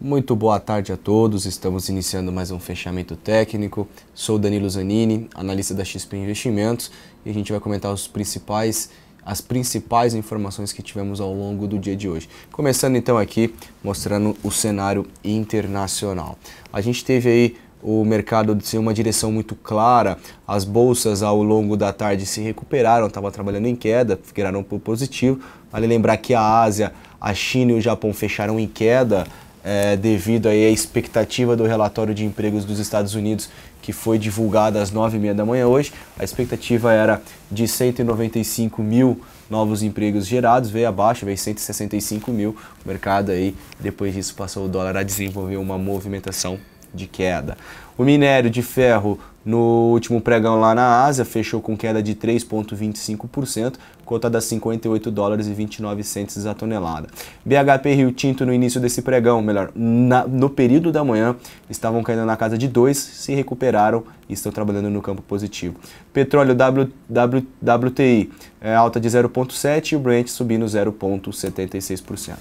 Muito boa tarde a todos, estamos iniciando mais um fechamento técnico. Sou Danilo Zanini, analista da XP Investimentos, e a gente vai comentar os principais, as principais informações que tivemos ao longo do dia de hoje. Começando então aqui, mostrando o cenário internacional. A gente teve aí o mercado sem uma direção muito clara, as bolsas ao longo da tarde se recuperaram, estava trabalhando em queda, viraram por positivo. Vale lembrar que a Ásia, a China e o Japão fecharam em queda é, devido aí à expectativa do relatório de empregos dos Estados Unidos, que foi divulgado às 9h30 da manhã hoje. A expectativa era de 195 mil novos empregos gerados, veio abaixo, veio 165 mil. O mercado aí, depois disso, passou o dólar a desenvolver uma movimentação de queda. O minério de ferro no último pregão lá na Ásia, fechou com queda de 3,25%, cotada a 58 dólares e 29 centes a tonelada. BHP Rio Tinto no início desse pregão, melhor, na, no período da manhã, estavam caindo na casa de 2, se recuperaram e estão trabalhando no campo positivo. Petróleo w, w, WTI, é, alta de 0,7% e o Brent subindo 0,76%.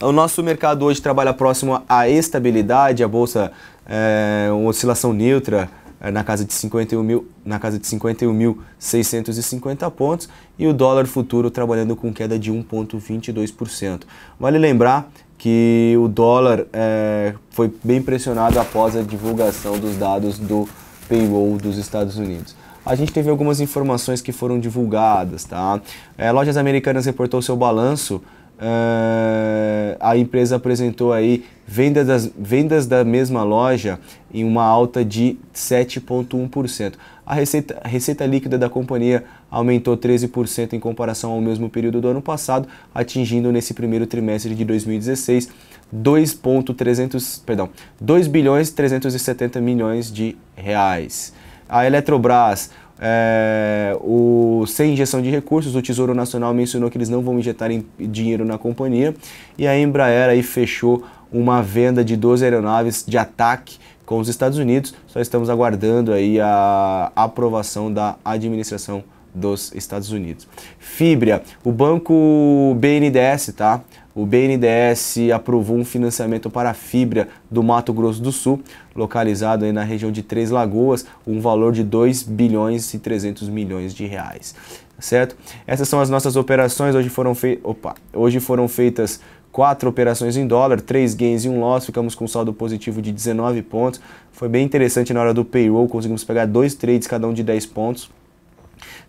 O nosso mercado hoje trabalha próximo à estabilidade, a bolsa é, uma oscilação neutra, é, na casa de 51 mil, na casa de 51.650 pontos e o dólar futuro trabalhando com queda de 1,22%. Vale lembrar que o dólar é, foi bem pressionado após a divulgação dos dados do payroll dos Estados Unidos a gente teve algumas informações que foram divulgadas, tá? É, Lojas Americanas reportou seu balanço Uh, a empresa apresentou aí vendas, das, vendas da mesma loja em uma alta de 7,1%. A receita, a receita líquida da companhia aumentou 13% em comparação ao mesmo período do ano passado, atingindo nesse primeiro trimestre de 2016 2.300, perdão, 2 bilhões 370 milhões de reais. A Eletrobras é, o, sem injeção de recursos, o Tesouro Nacional mencionou que eles não vão injetar dinheiro na companhia e a Embraer aí fechou uma venda de 12 aeronaves de ataque com os Estados Unidos. Só estamos aguardando aí a aprovação da administração dos Estados Unidos. Fibra, o banco BNDES, tá? o BNDES aprovou um financiamento para a fibra do Mato Grosso do Sul, localizado aí na região de Três Lagoas, um valor de 2 bilhões e 300 milhões de reais, certo? Essas são as nossas operações, hoje foram, fei Opa. Hoje foram feitas quatro operações em dólar, três gains e um loss, ficamos com um saldo positivo de 19 pontos. Foi bem interessante na hora do payroll, conseguimos pegar dois trades, cada um de 10 pontos.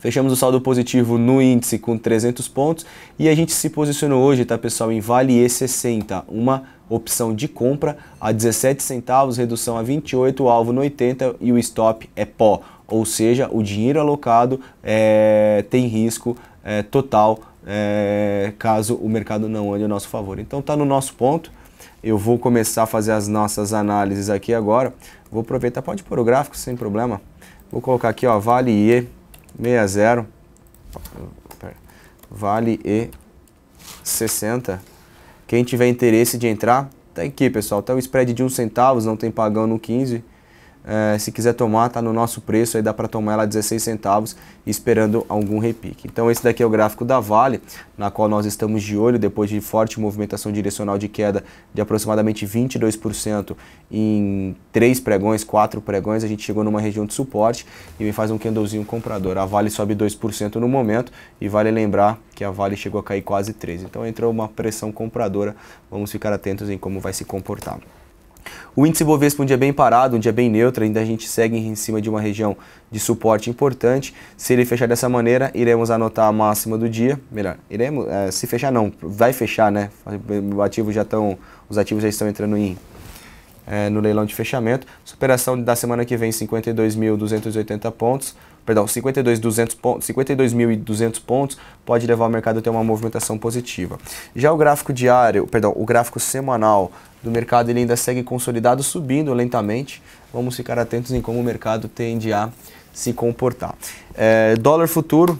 Fechamos o saldo positivo no índice com 300 pontos e a gente se posicionou hoje, tá pessoal, em Vale E60, uma opção de compra a 17 centavos, redução a 28, o alvo no 80 e o stop é pó, ou seja, o dinheiro alocado é, tem risco é, total é, caso o mercado não ande a nosso favor. Então tá no nosso ponto. Eu vou começar a fazer as nossas análises aqui agora. Vou aproveitar, pode pôr o gráfico sem problema. Vou colocar aqui, ó, Vale E 60, Vale e 60. Quem tiver interesse de entrar, tá aqui, pessoal. Tá o spread de 1 centavos, não tem pagão pagando 15. É, se quiser tomar, tá no nosso preço, aí dá para tomar ela 16 centavos, esperando algum repique. Então esse daqui é o gráfico da Vale, na qual nós estamos de olho depois de forte movimentação direcional de queda de aproximadamente 22% em três pregões, quatro pregões, a gente chegou numa região de suporte e me faz um candlezinho comprador. A Vale sobe 2% no momento e vale lembrar que a Vale chegou a cair quase 13%. Então entrou uma pressão compradora, vamos ficar atentos em como vai se comportar. O índice Bovespa um dia bem parado, um dia bem neutro, ainda a gente segue em cima de uma região de suporte importante. Se ele fechar dessa maneira, iremos anotar a máxima do dia, melhor, iremos, é, se fechar não, vai fechar, né? O ativo já os ativos já estão entrando em é, no leilão de fechamento. Superação da semana que vem 52.280 pontos, perdão, 52.200 pontos, 52.200 pontos pode levar o mercado a ter uma movimentação positiva. Já o gráfico diário, perdão, o gráfico semanal do mercado ele ainda segue consolidado, subindo lentamente. Vamos ficar atentos em como o mercado tende a se comportar. É, dólar futuro,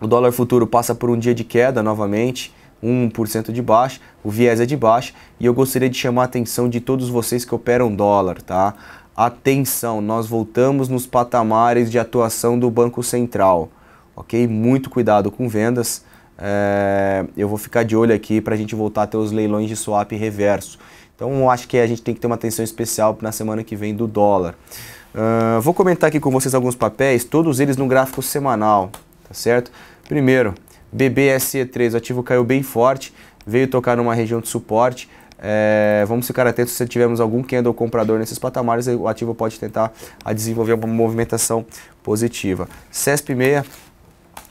o dólar futuro passa por um dia de queda novamente. 1% de baixa, o viés é de baixa, e eu gostaria de chamar a atenção de todos vocês que operam dólar, tá? Atenção, nós voltamos nos patamares de atuação do Banco Central, ok? Muito cuidado com vendas. É, eu vou ficar de olho aqui para a gente voltar a ter os leilões de swap reverso. Então acho que a gente tem que ter uma atenção especial na semana que vem do dólar. Uh, vou comentar aqui com vocês alguns papéis, todos eles no gráfico semanal, tá certo? Primeiro, BBSE3, o ativo caiu bem forte, veio tocar numa região de suporte. É, vamos ficar atentos se tivermos algum candle comprador nesses patamares, o ativo pode tentar a desenvolver uma movimentação positiva. CESP6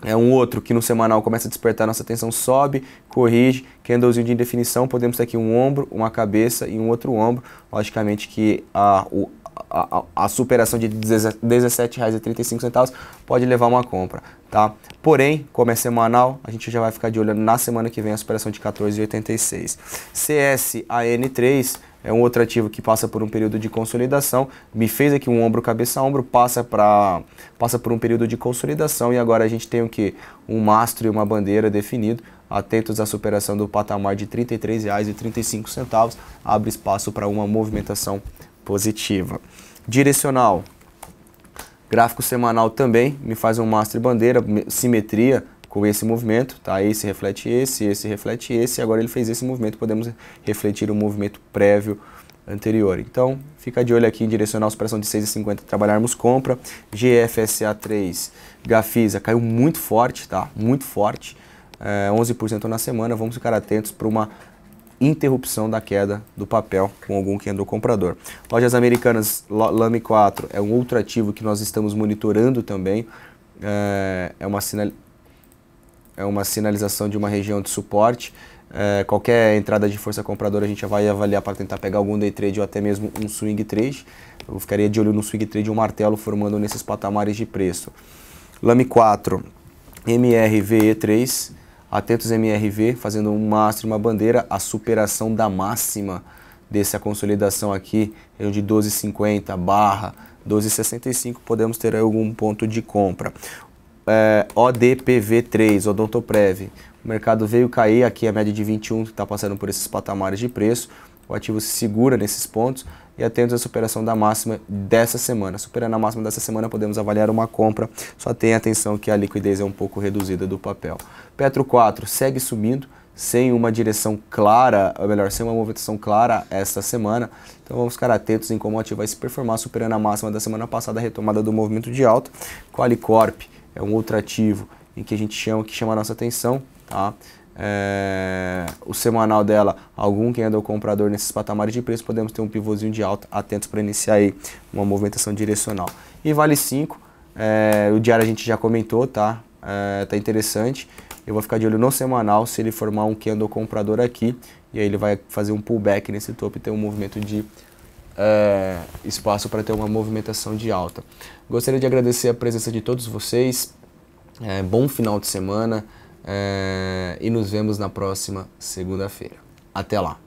é um outro que no semanal começa a despertar nossa atenção, sobe, corrige, candlezinho de indefinição, podemos ter aqui um ombro, uma cabeça e um outro ombro. Logicamente que a, o a, a, superação de R$17,35 pode levar uma compra, tá? Porém, como é semanal, a gente já vai ficar de olho na semana que vem a superação de R$14,86. CSAN3 é um outro ativo que passa por um período de consolidação, me fez aqui um ombro cabeça ombro, passa para passa por um período de consolidação e agora a gente tem o que um mastro e uma bandeira definido, atentos à superação do patamar de R$ 33,35, abre espaço para uma movimentação positiva. Direcional, gráfico semanal também, me faz um master bandeira, simetria com esse movimento, tá? Esse reflete esse, esse reflete esse, agora ele fez esse movimento, podemos refletir o movimento prévio anterior. Então, fica de olho aqui em direcional superação de 6,50, trabalharmos compra. GFSA3, Gafisa, caiu muito forte, tá? Muito forte. É, 11% na semana, vamos ficar atentos para uma interrupção da queda do papel com algum que do comprador. Lojas americanas, LAME 4 é um outro ativo que nós estamos monitorando também. É, é, uma, sinal, é uma sinalização de uma região de suporte. É, qualquer entrada de força compradora a gente vai avaliar para tentar pegar algum day trade ou até mesmo um swing trade. Eu ficaria de olho no swing trade um martelo formando nesses patamares de preço. LAME 4, MRVE 3 Atentos MRV, fazendo um mastro e uma bandeira, a superação da máxima dessa consolidação aqui, é de 12,50 barra 12,65, podemos ter algum ponto de compra. É, ODPV3, Odontoprev, o mercado veio cair aqui a média de 21, está passando por esses patamares de preço, o ativo se segura nesses pontos e atentos à superação da máxima dessa semana. Superando a máxima dessa semana, podemos avaliar uma compra, só tenha atenção que a liquidez é um pouco reduzida do papel. Petro 4 segue subindo, sem uma direção clara, ou melhor, sem uma movimentação clara esta semana. Então vamos ficar atentos em como o ativo vai se performar, superando a máxima da semana passada, a retomada do movimento de alta. Qualicorp é um outro ativo em que a gente chama, que chama a nossa atenção, tá? é, o semanal dela, algum quem é o comprador nesses patamares de preço, podemos ter um pivôzinho de alta, atentos para iniciar aí uma movimentação direcional. E vale 5, é, o diário a gente já comentou, tá? É, tá interessante. Eu vou ficar de olho no semanal, se ele formar um candle comprador aqui, e aí ele vai fazer um pullback nesse topo e ter um movimento de é, espaço para ter uma movimentação de alta. Gostaria de agradecer a presença de todos vocês, é, bom final de semana, é, e nos vemos na próxima segunda-feira. Até lá!